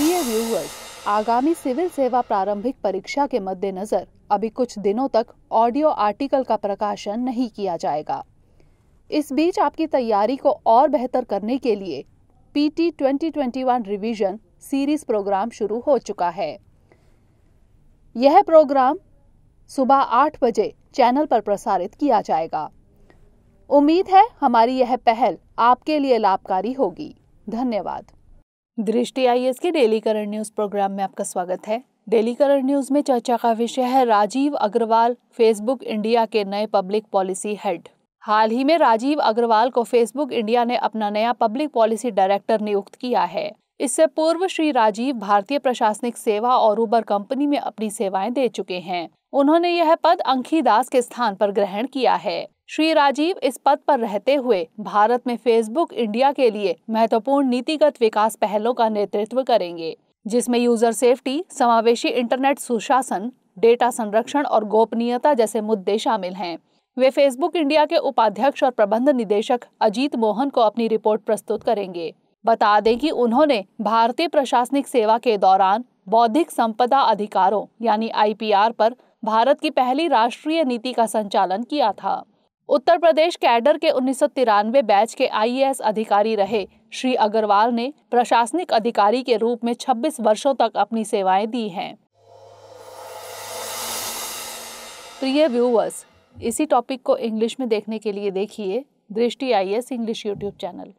प्रिय व्यूअर्स आगामी सिविल सेवा प्रारंभिक परीक्षा के मद्देनजर अभी कुछ दिनों तक ऑडियो आर्टिकल का प्रकाशन नहीं किया जाएगा इस बीच आपकी तैयारी को और बेहतर करने के लिए पीटी 2021 रिवीजन सीरीज प्रोग्राम शुरू हो चुका है यह प्रोग्राम सुबह आठ बजे चैनल पर प्रसारित किया जाएगा उम्मीद है हमारी यह पहल आपके लिए लाभकारी होगी धन्यवाद Drishti I A S daily current news programme में आपका स्वागत है डेली करंट न्यूज़ में चर्चा का विषय है राजीव अग्रवाल फेसबुक इंडिया के नए पब्लिक पॉलिसी हेड हाल ही में राजीव अग्रवाल को फेसबुक इंडिया ने अपना नया पब्लिक पॉलिसी डायरेक्टर नियुक्त किया है इससे पूर्व श्री राजीव भारतीय प्रशासनिक सेवा और उबर कंपनी में अपनी सेवाएं दे चुके हैं उन्होंने यह पद अंखी दास के स्थान पर ग्रहण किया है श्री राजीव इस पद पर रहते हुए भारत में फेसबुक इंडिया के लिए महत्वपूर्ण नीतिगत विकास पहलों का नेतृत्व करेंगे जिसमें यूजर सेफ्टी समावेशी इंटरनेट सुशासन डेटा संरक्षण और गोपनीयता जैसे मुद्दे शामिल हैं वे फेसबुक इंडिया के उपाध्यक्ष और प्रबंध निदेशक अजीत मोहन को अपनी रिपोर्ट प्रस्तुत करेंगे बता दें कि उन्होंने भारतीय प्रशासनिक सेवा के दौरान बौद्धिक संपदा अधिकारों यानी आईपीआर पर भारत की पहली राष्ट्रीय नीति का संचालन किया था उत्तर प्रदेश कैडर के उन्नीस बैच के आईएएस अधिकारी रहे श्री अग्रवाल ने प्रशासनिक अधिकारी के रूप में 26 वर्षों तक अपनी सेवाएं दी हैं प्रिय व्यूवर्स इसी टॉपिक को इंग्लिश में देखने के लिए देखिए दृष्टि आई इंग्लिश यूट्यूब चैनल